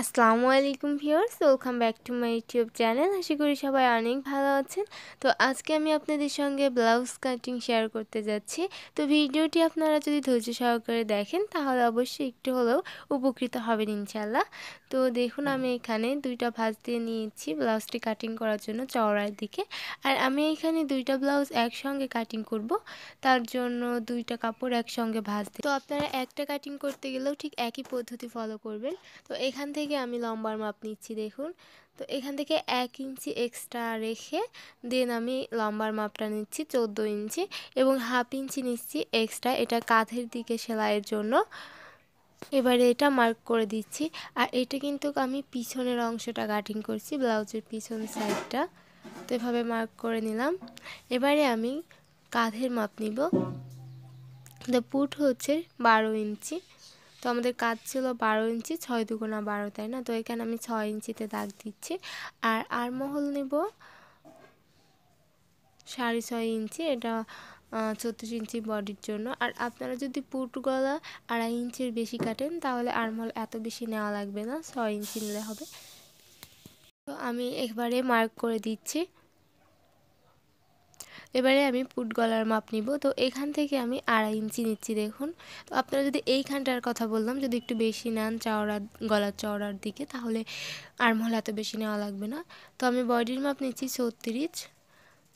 আসসালামু আলাইকুম viewers welcome back to my YouTube channel আশা করি সবাই অনেক ভালো আছেন তো আজকে আমি আপনাদের সঙ্গে ব্লাউজ কাটিং শেয়ার করতে যাচ্ছি তো ভিডিওটি আপনারা যদি ধৈর্য সহকারে দেখেন তাহলে অবশ্যই একটু হলেও উপকৃত হবেন ইনশাল্লাহ তো দেখুন আমি এখানে দুইটা ভাঁজ দিয়ে নিয়েছি ব্লাউজটি কাটিং করার জন্য চওড়ার দিকে আর আমি এখানে দুইটা ব্লাউজ একসঙ্গে কাটিং করব তার জন্য দুইটা কাপড় একসঙ্গে ভাঁজ দিই তো আপনারা একটা কাটিং করতে গেলেও ঠিক একই পদ্ধতি ফলো করবেন তো এখান থেকে থেকে আমি লম্বার মাপ নিচ্ছি দেখুন তো এখান থেকে এক ইঞ্চি এক্সট্রা রেখে দেন আমি লম্বার মাপটা নিচ্ছি চোদ্দো ইঞ্চি এবং হাফ ইঞ্চি নিচ্ছি এক্সট্রা এটা কাঁধের দিকে সেলাইয়ের জন্য এবারে এটা মার্ক করে দিচ্ছি আর এটা কিন্তু আমি পিছনের অংশটা কাটিং করছি ব্লাউজের পিছন সাইডটা তো এভাবে মার্ক করে নিলাম এবারে আমি কাঁধের মাপ নিব দ্য পুট হচ্ছে বারো ইঞ্চি তো আমাদের কাজ ছিল বারো ইঞ্চি ছয় দুগুণা বারো তাই না তো এখানে আমি ছয় ইঞ্চিতে দাগ দিচ্ছি আর আরমহল নেব সাড়ে ছয় ইঞ্চি এটা ছত্রিশ ইঞ্চি বডির জন্য আর আপনারা যদি পুট গলা আড়াই ইঞ্চির বেশি কাটেন তাহলে আরমহল এত বেশি নেওয়া লাগবে না ছয় ইঞ্চি নিলে হবে তো আমি একবারে মার্ক করে দিচ্ছি এবারে আমি পুট গলার মাপ নিব তো এখান থেকে আমি আড়াই ইঞ্চি নিচ্ছি দেখুন তো আপনারা যদি এইখানটার কথা বললাম যদি একটু বেশি নেন চওড়ার গলার চওড়ার দিকে তাহলে আর্মহোল এত বেশি নেওয়া লাগবে না তো আমি বডির মাপ নিচ্ছি ছত্রিশ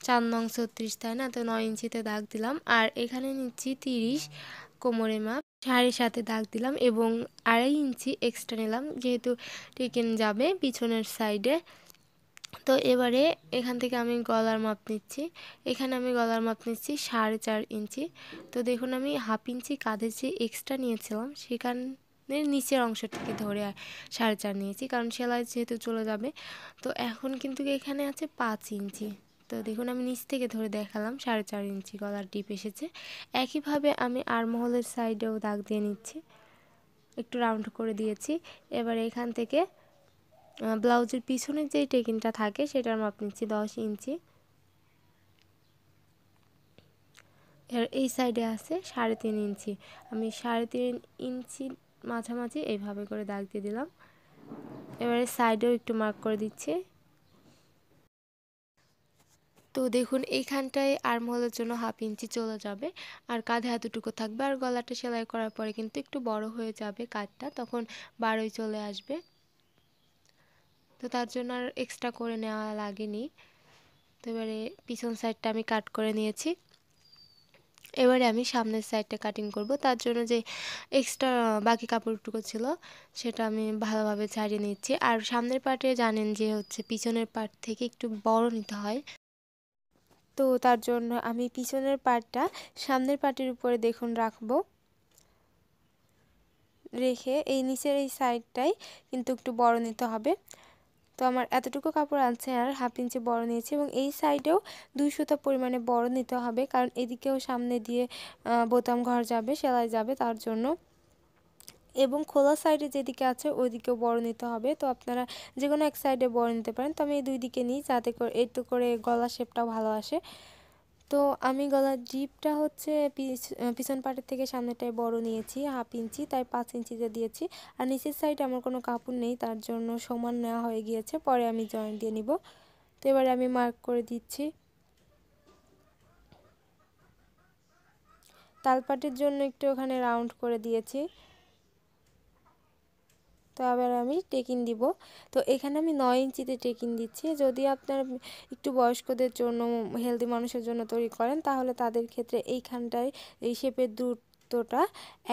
চার নং ছত্রিশ তাই না তো নয় ইঞ্চিতে দাগ দিলাম আর এখানে নিচ্ছি তিরিশ কোমরে মাপ সাড়ে সাথে দাগ দিলাম এবং আড়াই ইঞ্চি এক্সট্রা নিলাম যেহেতু টিকেন যাবে পিছনের সাইডে তো এবারে এখান থেকে আমি গলার মাপ নিচ্ছি এখানে আমি গলার মাপ নিচ্ছি সাড়ে চার ইঞ্চি তো দেখুন আমি হাফ ইঞ্চি কাঁধে যে এক্সট্রা নিয়েছিলাম সেখানের নিচের থেকে ধরে সাড়ে চার নিয়েছি কারণ সেলাই যেহেতু চলে যাবে তো এখন কিন্তু এখানে আছে পাঁচ ইঞ্চি তো দেখুন আমি নিচ থেকে ধরে দেখালাম সাড়ে চার ইঞ্চি গলার ডিপ এসেছে একইভাবে আমি আরমহলের সাইডেও দাগ দিয়ে নিচ্ছি একটু রাউন্ড করে দিয়েছি এবার এখান থেকে ব্লাউজের পিছনে যেই টেকিনটা থাকে সেটার মাপ নিচ্ছি দশ ইঞ্চি এর এই সাইডে আছে সাড়ে তিন ইঞ্চি আমি সাড়ে তিন ইঞ্চি মাঝামাঝি এইভাবে করে দাগ দিয়ে দিলাম এবারে সাইডেও একটু মার্ক করে দিচ্ছি তো দেখুন এইখানটায় আর্মহলের জন্য হাফ ইঞ্চি চলে যাবে আর কাঁধে এতটুকু থাকবে আর গলাটা সেলাই করার পরে কিন্তু একটু বড় হয়ে যাবে কাঠটা তখন বারোই চলে আসবে তো তার জন্য আর এক্সট্রা করে নেওয়া লাগেনি তো এবারে পিছন সাইডটা আমি কাট করে নিয়েছি এবারে আমি সামনের সাইডটা কাটিং করব তার জন্য যে এক্সট্রা বাকি কাপড়টুকু ছিল সেটা আমি ভালোভাবে ছাড়িয়ে নিচ্ছি আর সামনের পার্টে জানেন যে হচ্ছে পিছনের পার্ট থেকে একটু বড় নিতে হয় তো তার জন্য আমি পিছনের পার্টটা সামনের পার্টের উপরে দেখুন রাখবো রেখে এই নিচের এই সাইডটাই কিন্তু একটু বড় নিতে হবে তো আমার এতটুকু কাপড় আছে আর হাফ ইঞ্চি বড় নিয়েছি এবং এই সাইডেও দুই সুতা পরিমাণে বড় নিতে হবে কারণ এদিকেও সামনে দিয়ে বোতাম ঘর যাবে সেলাই যাবে তার জন্য এবং খোলা সাইডে যেদিকে আছে ওইদিকেও বড় নিতে হবে তো আপনারা যে কোনো এক সাইডে বড় নিতে পারেন তো আমি এই দুই দিকে নিই যাতে করে একটু করে গলা শেপটাও ভালো আসে তো আমি গলার জিপটা হচ্ছে পিছন পাটের থেকে সামনেটায় বড় নিয়েছি হাফ ইঞ্চি তাই পাঁচ ইঞ্চিতে দিয়েছি আর নিচের সাইডে আমার কোনো কাপড় নেই তার জন্য সমান নেওয়া হয়ে গিয়েছে পরে আমি জয়েন্ট দিয়ে নিব তো এবারে আমি মার্ক করে দিচ্ছি তালপাটের জন্য একটু ওখানে রাউন্ড করে দিয়েছি তো আবার আমি টেকিন দিব তো এখানে আমি নয় ইঞ্চিতে টেকিন দিচ্ছি যদি আপনার একটু বয়স্কদের জন্য হেলদি মানুষের জন্য তৈরি করেন তাহলে তাদের ক্ষেত্রে এইখানটায় এই শেপের দূরত্বটা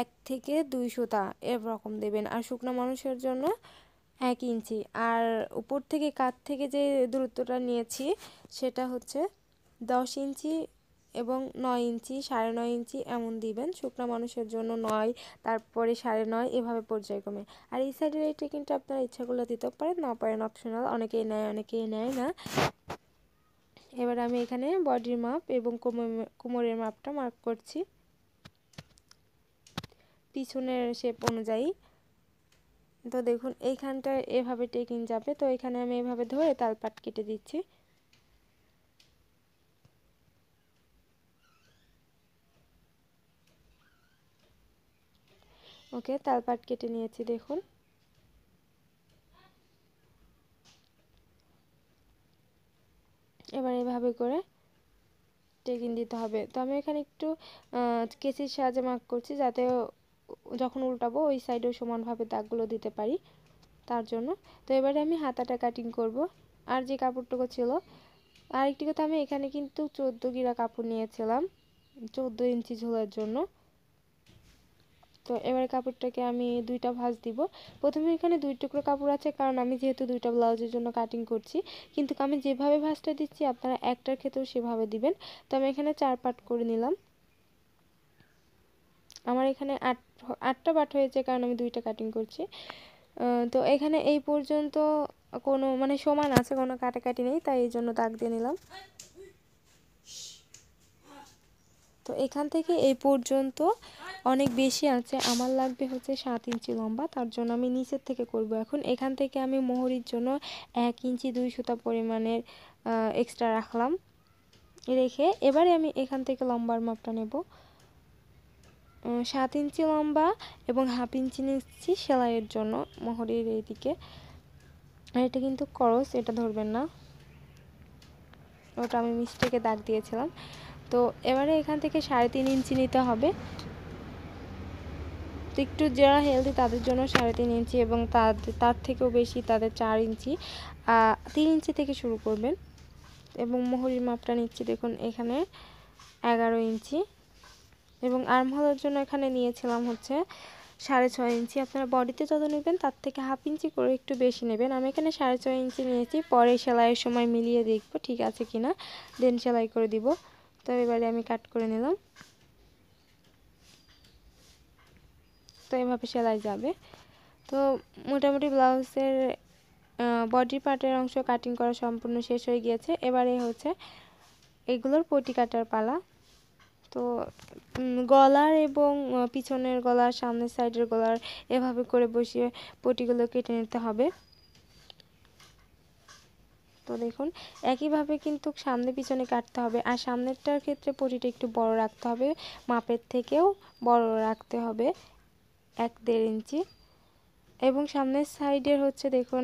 এক থেকে দুই সুতা এরকম দেবেন আর শুকনো মানুষের জন্য এক ইঞ্চি আর উপর থেকে কাত থেকে যে দূরত্বটা নিয়েছি সেটা হচ্ছে দশ ইঞ্চি এবং নয় ইঞ্চি সাড়ে নয় ইঞ্চি এমন দিবেন শুকনা মানুষের জন্য নয় তারপরে সাড়ে নয় এভাবে পর্যায়ক্রমে আর এই সাইডের এইটা কিন্তু আপনারা ইচ্ছাগুলো দিতে পারেন না পারেন অপশনাল অনেকেই নেয় অনেকেই নেয় না এবার আমি এখানে বডির মাপ এবং কোমরের মাপটা মার্ক করছি পিছনের শেপ অনুযায়ী তো দেখুন এইখানটা এভাবে টেকিং যাবে তো এখানে আমি এভাবে ধরে তালপাট কেটে দিচ্ছি ওকে তালপাট কেটে নিয়েছি দেখুন এবার এভাবে করে টেকিং দিতে হবে তো আমি এখানে একটু কেঁচির সাহায্যে মার্ক করছি যাতে যখন উল্টাবো ওই সাইডেও সমানভাবে দাগগুলো দিতে পারি তার জন্য তো এবারে আমি হাতাটা কাটিং করব আর যে কাপড়টুকু ছিল আরেকটি কথা আমি এখানে কিন্তু চোদ্দো গিরা কাপড় নিয়েছিলাম চোদ্দো ইঞ্চি ঝোলার জন্য তো এবারে কাপড়টাকে আমি দুইটা ভাঁজ দিব প্রথমে এখানে দুই টুকরো কাপড় আছে কারণ আমি যেহেতু দুইটা ব্লাউজের জন্য কাটিং করছি কিন্তু আমি যেভাবে ভাঁজটা দিচ্ছি আপনারা একটার ক্ষেত্রেও সেভাবে দিবেন তো আমি এখানে চার পাট করে নিলাম আমার এখানে আট আটটা পাট হয়েছে কারণ আমি দুইটা কাটিং করছি তো এখানে এই পর্যন্ত কোনো মানে সমান আছে কোনো কাটাকাটি নেই তাই এই জন্য দাগ দিয়ে নিলাম তো এখান থেকে এই পর্যন্ত অনেক বেশি আছে আমার লাগবে হচ্ছে সাত ইঞ্চি লম্বা তার জন্য আমি নিচের থেকে করব এখন এখান থেকে আমি মোহরির জন্য এক ইঞ্চি দুই সুতা পরিমাণের এক্সট্রা রাখলাম রেখে এবারে আমি এখান থেকে লম্বার মাপটা নেব সাত ইঞ্চি লম্বা এবং হাফ ইঞ্চি নিচ্ছি সেলাইয়ের জন্য মোহরির এইদিকে আর এটা কিন্তু করস এটা ধরবেন না ওটা আমি মিস্টেকে দাগ দিয়েছিলাম তো এবারে এখান থেকে সাড়ে তিন ইঞ্চি নিতে হবে তো একটু যারা হেলদি তাদের জন্য সাড়ে তিন ইঞ্চি এবং তাদের তার থেকেও বেশি তাদের চার ইঞ্চি তিন ইঞ্চি থেকে শুরু করবেন এবং মহরির মাপটা নিচ্ছি দেখুন এখানে এগারো ইঞ্চি এবং আর্মহলের জন্য এখানে নিয়েছিলাম হচ্ছে সাড়ে ছয় ইঞ্চি আপনারা বডিতে যত নেবেন তার থেকে হাফ ইঞ্চি করে একটু বেশি নেবেন আমি এখানে সাড়ে ছয় ইঞ্চি নিয়েছি পরে সেলাইয়ের সময় মিলিয়ে দেখবো ঠিক আছে কিনা দেন সেলাই করে দিব তো এবারে আমি কাট করে নিলাম তো এভাবে সেলাই যাবে তো মোটামুটি ব্লাউজের বডি পার্টের অংশ কাটিং করা সম্পূর্ণ শেষ হয়ে গিয়েছে এবারে হচ্ছে এগুলোর পটি কাটার পালা তো গলার এবং পিছনের গলার সামনের সাইডের গলার এভাবে করে বসিয়ে পটিগুলো কেটে নিতে হবে তো দেখুন একইভাবে কিন্তু সামনে পিছনে কাটতে হবে আর সামনেরটার ক্ষেত্রে পটিটা একটু বড় রাখতে হবে মাপের থেকেও বড় রাখতে হবে এক দেড় ইঞ্চি এবং সামনের সাইডের হচ্ছে দেখুন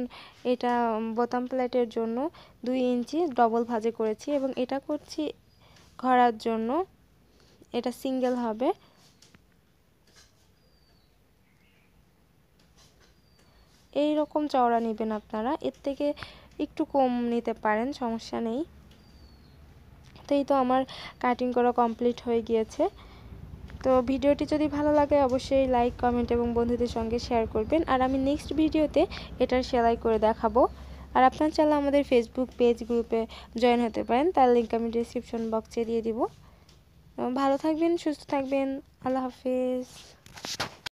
এটা বোতাম প্লেটের জন্য দুই ইঞ্চি ডবল ভাজে করেছি এবং এটা করছি ঘরার জন্য এটা সিঙ্গেল হবে এই রকম চওড়া নেবেন আপনারা এর থেকে একটু কম নিতে পারেন সমস্যা নেই তো এই তো আমার কাটিং করা কমপ্লিট হয়ে গিয়েছে তো ভিডিওটি যদি ভালো লাগে অবশ্যই লাইক কমেন্ট এবং বন্ধুদের সঙ্গে শেয়ার করবেন আর আমি নেক্সট ভিডিওতে এটার সেলাই করে দেখাবো আর আপনার চাইলে আমাদের ফেসবুক পেজ গ্রুপে জয়েন হতে পারেন তার লিঙ্ক আমি ডিসক্রিপশন বক্সে দিয়ে দিব ভালো থাকবেন সুস্থ থাকবেন আল্লাহ হাফেজ